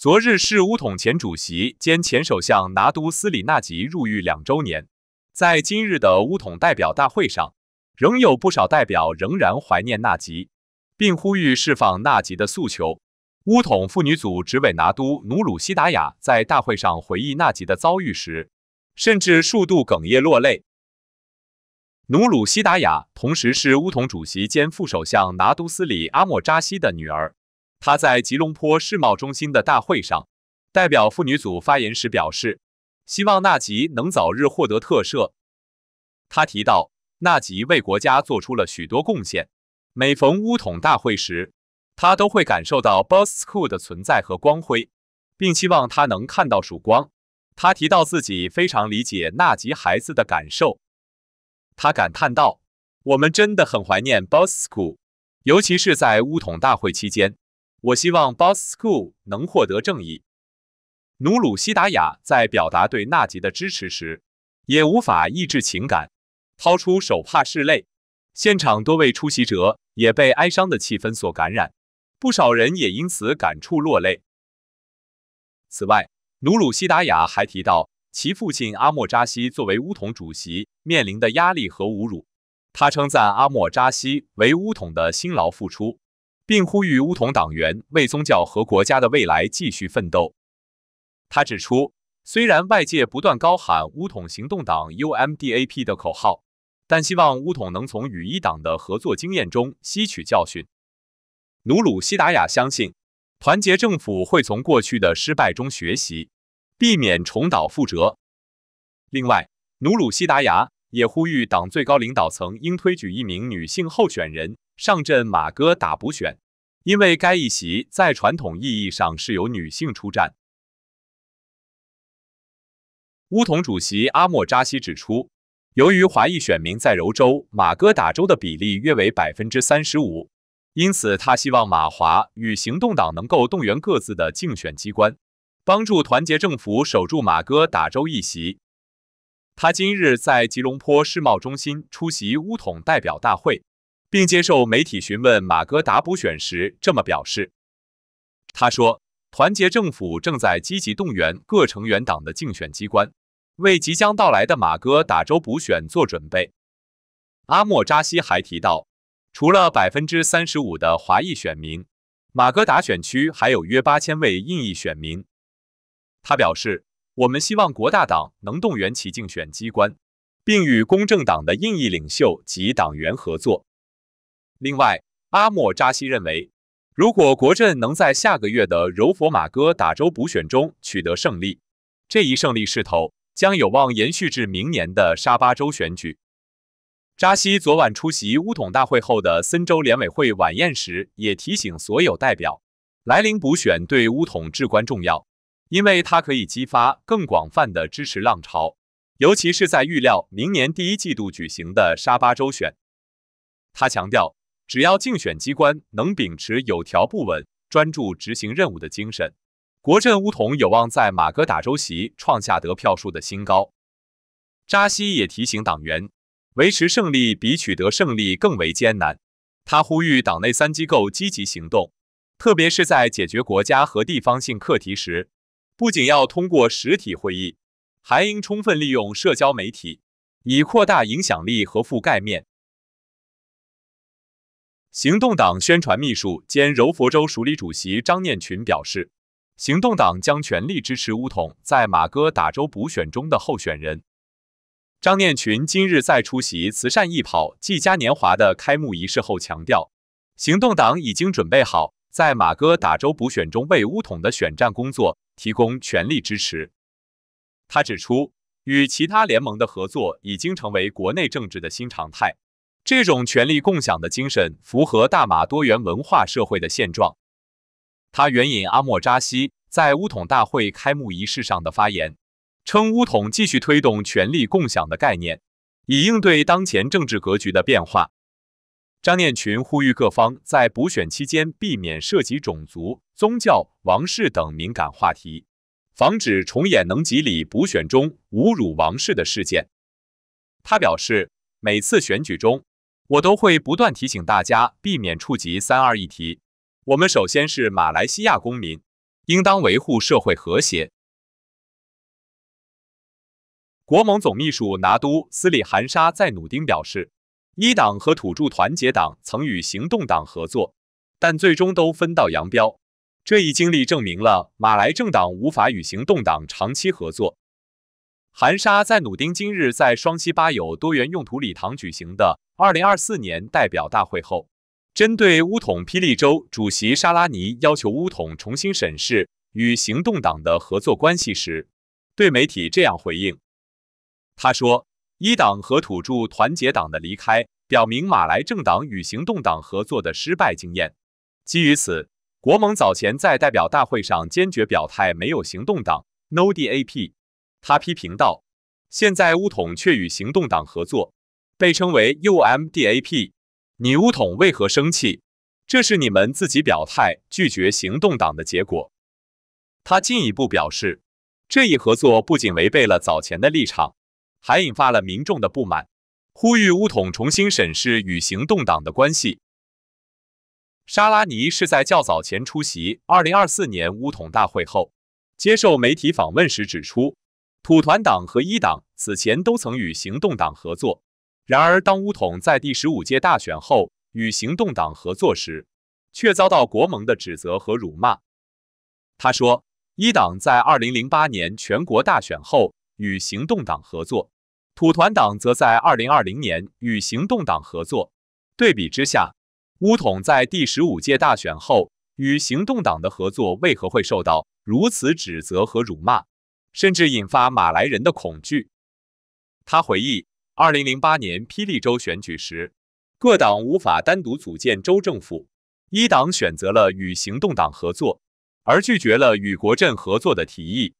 昨日是乌统前主席兼前首相拿督斯里纳吉入狱两周年，在今日的乌统代表大会上，仍有不少代表仍然怀念纳吉，并呼吁释放纳吉的诉求。乌统妇女组执委拿督努鲁西达雅在大会上回忆纳吉的遭遇时，甚至数度哽咽落泪。努鲁西达雅同时是乌统主席兼副首相拿督斯里阿莫扎西的女儿。他在吉隆坡世贸中心的大会上代表妇女组发言时表示，希望纳吉能早日获得特赦。他提到，纳吉为国家做出了许多贡献，每逢乌统大会时，他都会感受到 Boss School 的存在和光辉，并希望他能看到曙光。他提到自己非常理解纳吉孩子的感受，他感叹道：“我们真的很怀念 Boss School，尤其是在乌统大会期间。”我希望 b o s s School 能获得正义。努鲁西达雅在表达对纳吉的支持时，也无法抑制情感，掏出手帕拭泪。现场多位出席者也被哀伤的气氛所感染，不少人也因此感触落泪。此外，努鲁西达雅还提到其父亲阿莫扎西作为乌统主席面临的压力和侮辱。他称赞阿莫扎西为乌统的辛劳付出。并呼吁乌统党员为宗教和国家的未来继续奋斗。他指出，虽然外界不断高喊乌统行动党 （UMDAP） 的口号，但希望乌统能从与一党的合作经验中吸取教训。努鲁西达雅相信，团结政府会从过去的失败中学习，避免重蹈覆辙。另外，努鲁西达雅也呼吁党最高领导层应推举一名女性候选人。上阵马哥打补选，因为该议席在传统意义上是由女性出战。乌统主席阿莫扎西指出，由于华裔选民在柔州马哥打州的比例约为百分之三十五，因此他希望马华与行动党能够动员各自的竞选机关，帮助团结政府守住马哥打州议席。他今日在吉隆坡世贸中心出席乌统代表大会。并接受媒体询问，马格达补选时这么表示：“他说，团结政府正在积极动员各成员党的竞选机关，为即将到来的马格达州补选做准备。”阿莫扎西还提到，除了百分之三十五的华裔选民，马格达选区还有约八千位印裔选民。他表示：“我们希望国大党能动员其竞选机关，并与公正党的印裔领袖及党员合作。”另外，阿莫扎西认为，如果国阵能在下个月的柔佛马哥打州补选中取得胜利，这一胜利势头将有望延续至明年的沙巴州选举。扎西昨晚出席乌统大会后的森州联委会晚宴时，也提醒所有代表，来临补选对乌统至关重要，因为它可以激发更广泛的支持浪潮，尤其是在预料明年第一季度举行的沙巴州选。他强调。只要竞选机关能秉持有条不紊、专注执行任务的精神，国阵巫统有望在马哥打州席创下得票数的新高。扎西也提醒党员，维持胜利比取得胜利更为艰难。他呼吁党内三机构积极行动，特别是在解决国家和地方性课题时，不仅要通过实体会议，还应充分利用社交媒体，以扩大影响力和覆盖面。行动党宣传秘书兼柔佛州署理主席张念群表示，行动党将全力支持乌统在马哥打州补选中的候选人。张念群今日在出席慈善义跑暨嘉年华的开幕仪式后强调，行动党已经准备好在马哥打州补选中为乌统的选战工作提供全力支持。他指出，与其他联盟的合作已经成为国内政治的新常态。这种权力共享的精神符合大马多元文化社会的现状。他援引阿莫扎西在乌统大会开幕仪式上的发言，称乌统继续推动权力共享的概念，以应对当前政治格局的变化。张念群呼吁各方在补选期间避免涉及种族、宗教、王室等敏感话题，防止重演能吉里补选中侮辱王室的事件。他表示，每次选举中。我都会不断提醒大家，避免触及“三二一题”。我们首先是马来西亚公民，应当维护社会和谐。国盟总秘书拿督斯里含沙在努丁表示，一党和土著团结党曾与行动党合作，但最终都分道扬镳。这一经历证明了马来政党无法与行动党长期合作。韩沙在努丁今日在双溪巴友多元用途礼堂举行的2024年代表大会后，针对乌统霹雳州主席沙拉尼要求乌统重新审视与行动党的合作关系时，对媒体这样回应。他说：“一党和土著团结党的离开，表明马来政党与行动党合作的失败经验。基于此，国盟早前在代表大会上坚决表态，没有行动党 （No DAP）。他批评道：“现在乌统却与行动党合作，被称为 u MDAP，你乌统为何生气？这是你们自己表态拒绝行动党的结果。”他进一步表示：“这一合作不仅违背了早前的立场，还引发了民众的不满，呼吁乌统重新审视与行动党的关系。”沙拉尼是在较早前出席2024年乌统大会后，接受媒体访问时指出。土团党和一党此前都曾与行动党合作，然而当乌统在第十五届大选后与行动党合作时，却遭到国盟的指责和辱骂。他说，一党在二零零八年全国大选后与行动党合作，土团党则在二零二零年与行动党合作。对比之下，乌统在第十五届大选后与行动党的合作为何会受到如此指责和辱骂？甚至引发马来人的恐惧。他回忆，2008年霹雳州选举时，各党无法单独组建州政府，一党选择了与行动党合作，而拒绝了与国阵合作的提议。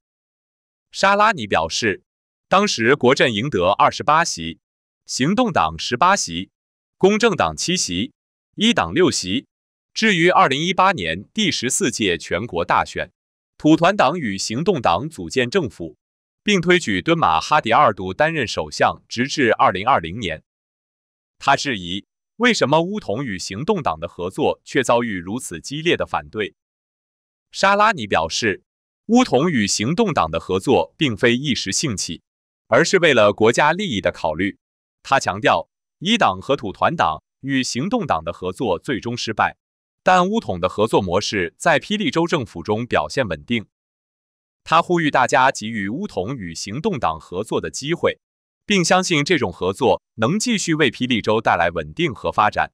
沙拉尼表示，当时国阵赢得28席，行动党18席，公正党7席，一党6席。至于2018年第十四届全国大选。土团党与行动党组建政府，并推举敦马哈迪二度担任首相，直至2020年。他质疑为什么巫统与行动党的合作却遭遇如此激烈的反对。沙拉尼表示，巫统与行动党的合作并非一时兴起，而是为了国家利益的考虑。他强调，一党和土团党与行动党的合作最终失败。但乌统的合作模式在霹雳州政府中表现稳定。他呼吁大家给予乌统与行动党合作的机会，并相信这种合作能继续为霹雳州带来稳定和发展。